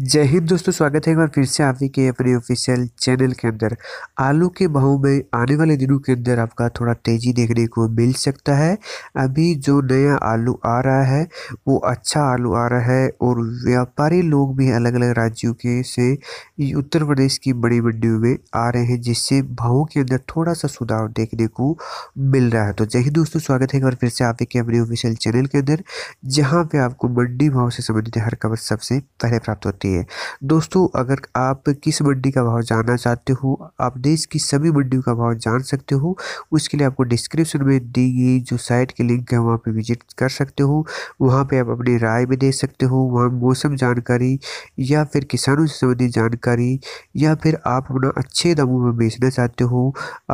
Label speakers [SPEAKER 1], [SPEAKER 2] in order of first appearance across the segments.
[SPEAKER 1] जय हिंद दोस्तों स्वागत है एक बार फिर से आप ही के अपने ऑफिशियल चैनल के अंदर आलू के भाव में आने वाले दिनों के अंदर आपका थोड़ा तेज़ी देखने को मिल सकता है अभी जो नया आलू आ रहा है वो अच्छा आलू आ रहा है और व्यापारी लोग भी अलग अलग राज्यों के से उत्तर प्रदेश की बड़ी मंडियों में आ रहे हैं जिससे भावों के अंदर थोड़ा सा सुधार देखने को मिल रहा है तो जय हिंद दोस्तों स्वागत है एक बार फिर से आप ही के अपने ऑफिशियल चैनल के अंदर जहाँ पर आपको मंडी भाव से संबंधित हर खबर सबसे पहले प्राप्त होती है सकती है दोस्तों अगर आप किस मंडी का भाव जानना चाहते हो आप देश की सभी मंडियों का भाव जान सकते हो उसके लिए आपको डिस्क्रिप्शन में दी गई जो साइट की लिंक है वहाँ पर विजिट कर सकते हो वहाँ पर आप अपनी राय भी दे सकते हो वहाँ मौसम जानकारी या फिर किसानों से संबंधित जानकारी या फिर आप अपना अच्छे दामों में बेचना चाहते हो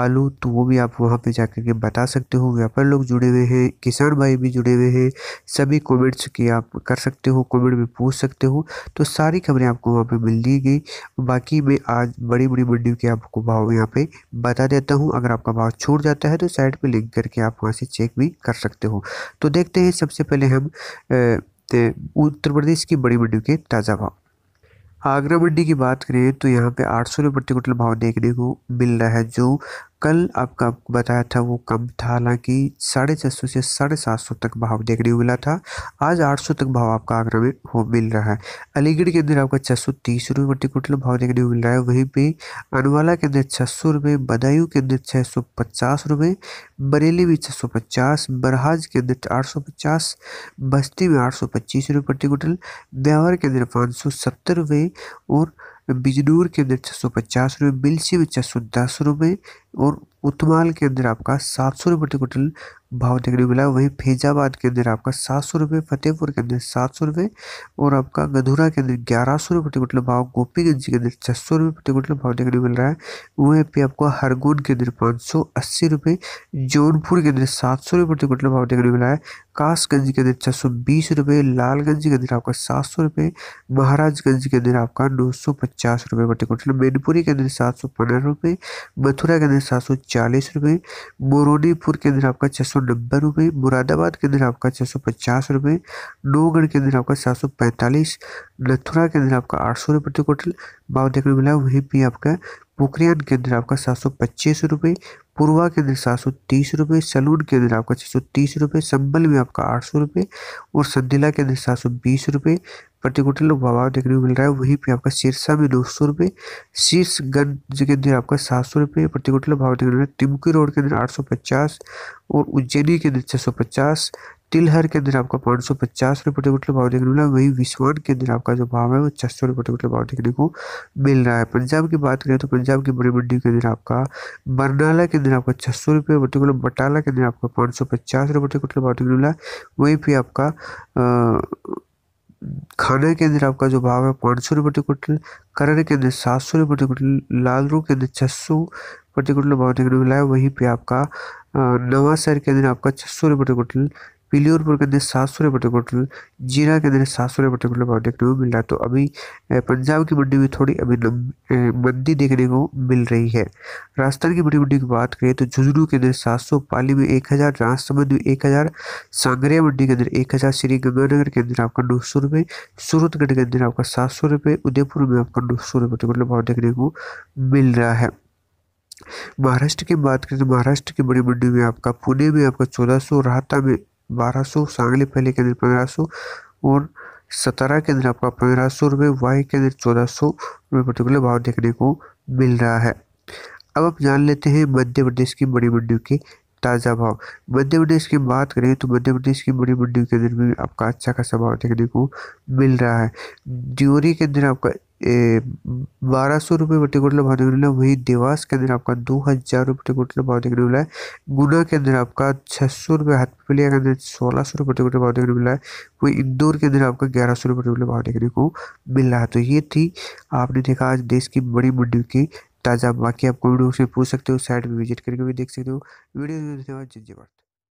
[SPEAKER 1] आलू तो वो भी आप वहाँ पर जा के बता सकते हो व्यापार लोग जुड़े हुए हैं किसान भाई भी जुड़े हुए हैं सभी कमेंट्स की आप कर सकते हो कमेंट में पूछ सकते हो तो सारी खबरें आपको वहाँ पे मिल जाएगी बाकी मैं आज बड़ी बड़ी मंडियों के आपको भाव यहाँ पे बता देता हूँ अगर आपका भाव छूट जाता है तो साइड पे लिंक करके आप वहाँ से चेक भी कर सकते हो तो देखते हैं सबसे पहले हम उत्तर प्रदेश की बड़ी मंडियों के ताज़ा भाव आगरा मंडी की बात करें तो यहाँ पे आठ सौ रुपये प्रति क्विंटल भाव देखने को मिल रहा है जो कल आपका बताया था वो कम था हालांकि साढ़े छः सौ से साढ़े सात सौ तक भाव देखने को मिला था आज आठ सौ तक भाव आपका आगरा में हो मिल रहा है अलीगढ़ के अंदर आपका छः सौ तीस रुपये प्रति क्विंटल भाव देखने को मिल रहा है वहीं पे अनवाला के अंदर छः सौ रुपये बदायूं के अंदर छः सौ पचास रुपये बरेली में छः सौ पचास बरहाज के अंदर आठ सौ पचास बस्ती में आठ सौ पच्चीस रुपये प्रति क्विंटल ब्यावर के अंदर पाँच सौ सत्तर रुपये और बिजनूर के अंदर छः सौ पचास रुपये बिलसी में छः सौ दस रुपये और उतमाल के अंदर आपका सात सौ रुपये क्विंटल भाव देखने को मिला वहीं फैजाबाद के अंदर आपका सात सौ रुपये फतेहपुर के अंदर सात सौ रुपये और आपका गधुरा के अंदर ग्यारह सौ रुपये क्विंटल भाव गोपीगंज के अंदर छः सौ रुपये प्रति क्विंटल भाव देखने को मिल रहा है वहीं पे आपको हरगोन के अंदर पाँच सौ अस्सी रुपये जौनपुर के अंदर सात सौ रुपये प्रति क्विंटल भाव देखने को मिला है कासगंज के अंदर छः सौ बीस रुपये लालगंज के अंदर आपका सात सौ रुपये महाराजगंज के अंदर आपका नौ सौ पचास रुपये प्रति क्विंटल मैनपुरी के अंदर सात सौ पंद्रह रुपये मथुरा के अंदर सात सौ चालीस रुपये बोरोनीपुर के अंदर आपका छः सौ नब्बे रुपये मुरादाबाद के अंदर आपका छः सौ पचास रुपये नौगढ़ के अंदर आपका सात सौ पैंतालीस नथुरा के अंदर आपका आठ सौ रुपये प्रति क्विंटल भाव देखने को मिला वहीं पर आपका पोखरियान के अंदर आपका सात सौ पच्चीस रुपये पूर्वा के दिन सात सौ तीस रुपये सलून के दिन आपका छः सौ तीस रुपये संबल में आपका आठ सौ रुपये और संधिला के दिन सात सौ बीस रुपये प्रति क्विंटल भाव देखने को मिल रहा है वहीं पे आपका सिरसा में दो सौ रुपये शीर्षगंज के अंदर आपका सात सौ रुपये प्रति कुंटल भाव देखने को मिल रहा है तिमकी रोड के अंदर आठ सौ पचास और उज्जैनी के अंदर छः सौ पचास तिलहर के अंदर आपका पाँच सौ पचास रुपये प्रति क्विंटल भाव देखने को मिला वहीं विस्वान के अंदर आपका जो भाव है वो छह सौ रुपये प्रति क्विंटल भाव देखने को मिल रहा है पंजाब की बात करें तो पंजाब की बड़ी मंडी के अंदर आपका बरनाला के अंदर आपका छह सौ रुपये प्रति क्विंटल बटाला के अंदर आपका पाँच सौ पचास रुपये प्रति क्विंटल भाव देखने को मिला वहीं पर आपका खाना के अंदर आपका जो भाव है पाँच सौ रुपये प्रति क्विंटल करण के अंदर सात सौ रुपये प्रति क्विंटल लाल रू के अंदर छह सौ प्रति क्विंटल भाव देखने को मिला है वहीं पे आपका नवासर के अंदर आपका छह सौ रुपये प्रति क्विंटल पिलियोर के अंदर सात सौ रुपये तो क्विंटल जीरा के अंदर सात सौ रुपये क्विंटल भाव देखने को मिल रहा है तो अभी पंजाब की मंडी में थोड़ी अभी मंदी देखने को मिल रही है राजस्थान की बड़ी मंडी की बात करें तो झुंझुनू के अंदर सात सौ पाली में एक हज़ार राजसमंद में एक हज़ार सांगरिया मंडी के अंदर एक हज़ार श्री गंगानगर के अंदर आपका नौ सौ रुपये सूरतगढ़ के अंदर आपका सात सौ रुपये उदयपुर में आपका नौ सौ रुपये क्विंटल भाव देखने को मिल रहा है महाराष्ट्र की बात करें तो महाराष्ट्र की बड़ी मंडी में आपका पुणे में आपका चौदह सौ राहता में बारह सौ सांगली पहले के अंदर पंद्रह सौ और सतारा के अंदर आपका पंद्रह सौ रुपये वाई के अंदर चौदह सौ रुपये पर्टिकुलर भाव देखने को मिल रहा है अब आप जान लेते हैं मध्य प्रदेश की बड़ी मंडियों के ताज़ा भाव मध्य प्रदेश की बात करें तो मध्य प्रदेश की बड़ी मंडियों के अंदर भी आपका अच्छा खासा भाव देखने को मिल रहा है ड्योरी के अंदर आपका बारह सौ रुपये प्रति क्विंटल भाव देखने मिला वहीं देवास के अंदर आपका दो हज़ार रुपये प्रति क्विंटल भाव देखने मिला है गुना के अंदर आपका छः सौ रुपये हथपलिया के अंदर सोलह सौ रुपये प्रति क्विंटल भाव देखने मिला है वहीं इंदौर के अंदर आपका ग्यारह सौ रुपये प्रति क्विंटल भाव देखने को मिल रहा है तो ये थी आपने देखा आज देश की बड़ी मंडियों की ताज़ा बाकी आप कोविड से पूछ सकते हो साइट पर विजिट करके भी देख सकते हो वीडियो धन्यवाद जय भारत